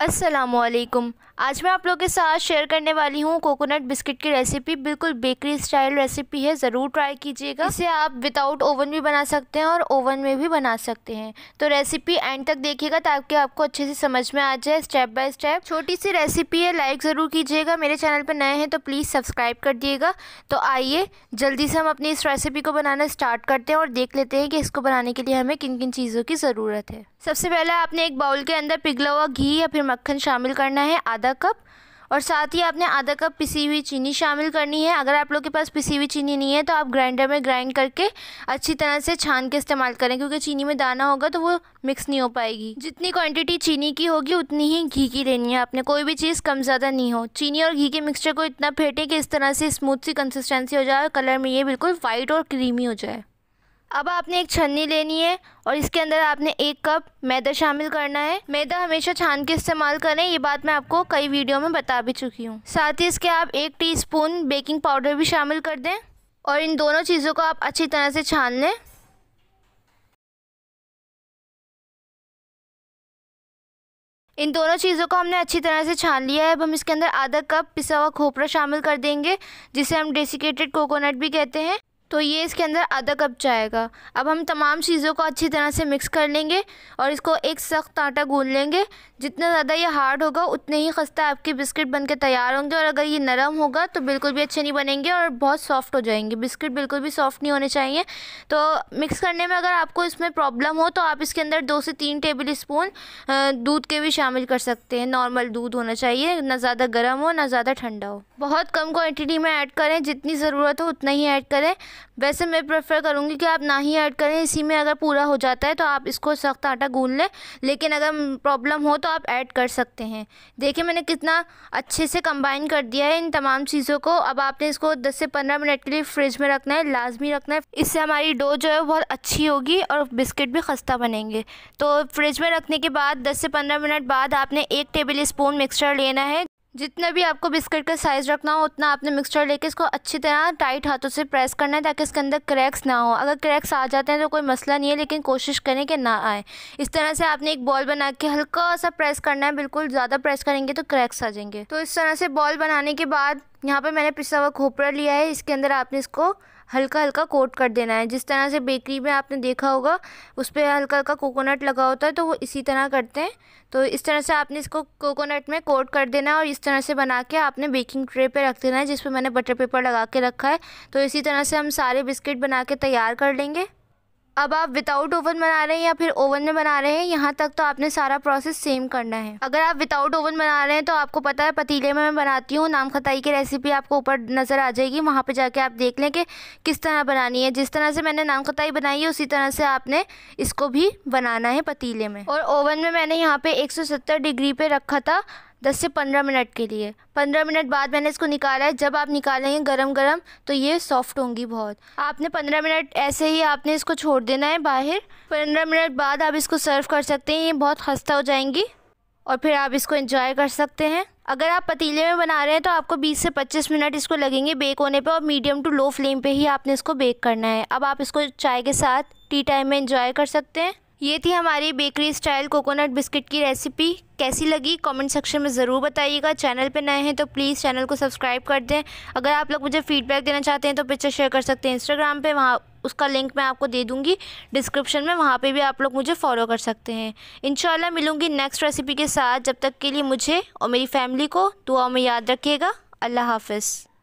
असलकुम आज मैं आप लोगों के साथ शेयर करने वाली हूँ कोकोनट बिस्किट की रेसिपी बिल्कुल बेकरी स्टाइल रेसिपी है ज़रूर ट्राई कीजिएगा इसे आप विदाउट ओवन भी बना सकते हैं और ओवन में भी बना सकते हैं तो रेसिपी एंड तक देखिएगा ताकि आपको अच्छे से समझ में आ जाए स्टेप बाय स्टेप छोटी सी रेसिपी है लाइक ज़रूर कीजिएगा मेरे चैनल पर नए हैं तो प्लीज़ सब्सक्राइब कर दिएगा तो आइए जल्दी से हम अपनी इस रेसिपी को बनाना स्टार्ट करते हैं और देख लेते हैं कि इसको बनाने के लिए हमें किन किन चीज़ों की ज़रूरत है सबसे पहले आपने एक बाउल के अंदर पिघला हुआ घी या फिर मक्खन शामिल करना है आधा कप और साथ ही आपने आधा कप पिसी हुई चीनी शामिल करनी है अगर आप लोग के पास पिसी हुई चीनी नहीं है तो आप ग्राइंडर में ग्राइंड करके अच्छी तरह से छान के इस्तेमाल करें क्योंकि चीनी में दाना होगा तो वो मिक्स नहीं हो पाएगी जितनी क्वांटिटी चीनी की होगी उतनी ही घी की लेनी है आपने कोई भी चीज़ कम ज़्यादा नहीं हो चीनी और घी के मिक्सचर को इतना फेंटें कि इस तरह से स्मूथ सी कंसिस्टेंसी हो जाए और कलर में ये बिल्कुल वाइट और क्रीमी हो जाए अब आपने एक छन्नी लेनी है और इसके अंदर आपने एक कप मैदा शामिल करना है मैदा हमेशा छान के इस्तेमाल करें ये बात मैं आपको कई वीडियो में बता भी चुकी हूँ साथ ही इसके आप एक टीस्पून बेकिंग पाउडर भी शामिल कर दें और इन दोनों चीज़ों को आप अच्छी तरह से छान लें इन दोनों चीज़ों को हमने अच्छी तरह से छान लिया है अब हम इसके अंदर आधा कप पिसा हुआ खोपरा शामिल कर देंगे जिसे हम डेसिकेटेड कोकोनट भी कहते हैं तो ये इसके अंदर आधा कप जाएगा अब हम तमाम चीज़ों को अच्छी तरह से मिक्स कर लेंगे और इसको एक सख्त आटा गूंद लेंगे जितना ज़्यादा ये हार्ड होगा उतने ही खस्ता आपके बिस्किट बन के तैयार होंगे और अगर ये नरम होगा तो बिल्कुल भी अच्छे नहीं बनेंगे और बहुत सॉफ्ट हो जाएंगे बिस्किट बिल्कुल भी सॉफ्ट नहीं होने चाहिए तो मिक्स करने में अगर आपको इसमें प्रॉब्लम हो तो आप इसके अंदर दो से तीन टेबल स्पून दूध के भी शामिल कर सकते हैं नॉर्मल दूध होना चाहिए ना ज़्यादा गर्म हो ना ज़्यादा ठंडा हो बहुत कम क्वान्टिटी में ऐड करें जितनी ज़रूरत हो उतना ही ऐड करें वैसे मैं प्रेफर करूँगी कि आप ना ही ऐड करें इसी में अगर पूरा हो जाता है तो आप इसको सख्त आटा गून लें लेकिन अगर प्रॉब्लम हो तो आप ऐड कर सकते हैं देखिए मैंने कितना अच्छे से कंबाइन कर दिया है इन तमाम चीज़ों को अब आपने इसको दस से पंद्रह मिनट के लिए फ्रिज में रखना है लाजमी रखना है इससे हमारी डो जो है बहुत अच्छी होगी और बिस्किट भी खस्ता बनेंगे तो फ्रिज में रखने के बाद दस से पंद्रह मिनट बाद आपने एक टेबल स्पून मिक्सचर लेना है जितना भी आपको बिस्किट का साइज़ रखना हो उतना आपने मिक्सचर लेके इसको अच्छी तरह टाइट हाथों से प्रेस करना है ताकि इसके अंदर क्रैक्स ना हो अगर क्रैक्स आ जाते हैं तो कोई मसला नहीं है लेकिन कोशिश करें कि ना आए इस तरह से आपने एक बॉल बना के हल्का सा प्रेस करना है बिल्कुल ज़्यादा प्रेस करेंगे तो क्रैक्स आ जाएंगे तो इस तरह से बॉल बनाने के बाद यहाँ पर मैंने पिसा हुआ खोपरा लिया है इसके अंदर आपने इसको हल्का हल्का कोट कर देना है जिस तरह से बेकरी में आपने देखा होगा उस पर हल्का हल्का कोकोनट लगा होता है तो वो इसी तरह करते हैं तो इस तरह से आपने इसको कोकोनट में कोट कर देना है और इस तरह से बना के आपने बेकिंग ट्रे पे रख देना है जिस पर मैंने बटर पेपर लगा के रखा है तो इसी तरह से हम सारे बिस्किट बना के तैयार कर लेंगे अब आप विदाउट ओवन बना रहे हैं या फिर ओवन में बना रहे हैं यहाँ तक तो आपने सारा प्रोसेस सेम करना है अगर आप विदाउट ओवन बना रहे हैं तो आपको पता है पतीले में मैं बनाती हूँ नाम खताई की रेसिपी आपको ऊपर नज़र आ जाएगी वहाँ पर जाके आप देख लें कि किस तरह बनानी है जिस तरह से मैंने नाम खताई बनाई है उसी तरह से आपने इसको भी बनाना है पतीले में और ओवन में मैंने यहाँ पर एक डिग्री पर रखा था दस से पंद्रह मिनट के लिए पंद्रह मिनट बाद मैंने इसको निकाला है जब आप निकालेंगे गरम गरम तो ये सॉफ्ट होंगी बहुत आपने पंद्रह मिनट ऐसे ही आपने इसको छोड़ देना है बाहर पंद्रह मिनट बाद आप इसको सर्व कर सकते हैं ये बहुत खस्ता हो जाएंगी और फिर आप इसको इंजॉय कर सकते हैं अगर आप पतीले में बना रहे हैं तो आपको 20 से 25 मिनट इसको लगेंगे बेक होने पे और मीडियम टू लो फ्लेम पे ही आपने इसको बेक करना है अब आप इसको चाय के साथ टी टाइम में एंजॉय कर सकते हैं ये थी हमारी बेकरी स्टाइल कोकोनट बिस्किट की रेसिपी कैसी लगी कमेंट सेक्शन में ज़रूर बताइएगा चैनल पे नए हैं तो प्लीज़ चैनल को सब्सक्राइब कर दें अगर आप लोग मुझे फीडबैक देना चाहते हैं तो पिक्चर शेयर कर सकते हैं इंस्टाग्राम पे वहाँ उसका लिंक मैं आपको दे दूँगी डिस्क्रिप्शन में वहाँ पे भी आप लोग मुझे फॉलो कर सकते हैं इन मिलूंगी नेक्स्ट रेसिपी के साथ जब तक के लिए मुझे और मेरी फैमिली को दुआ में याद रखिएगा अल्लाह हाफिज़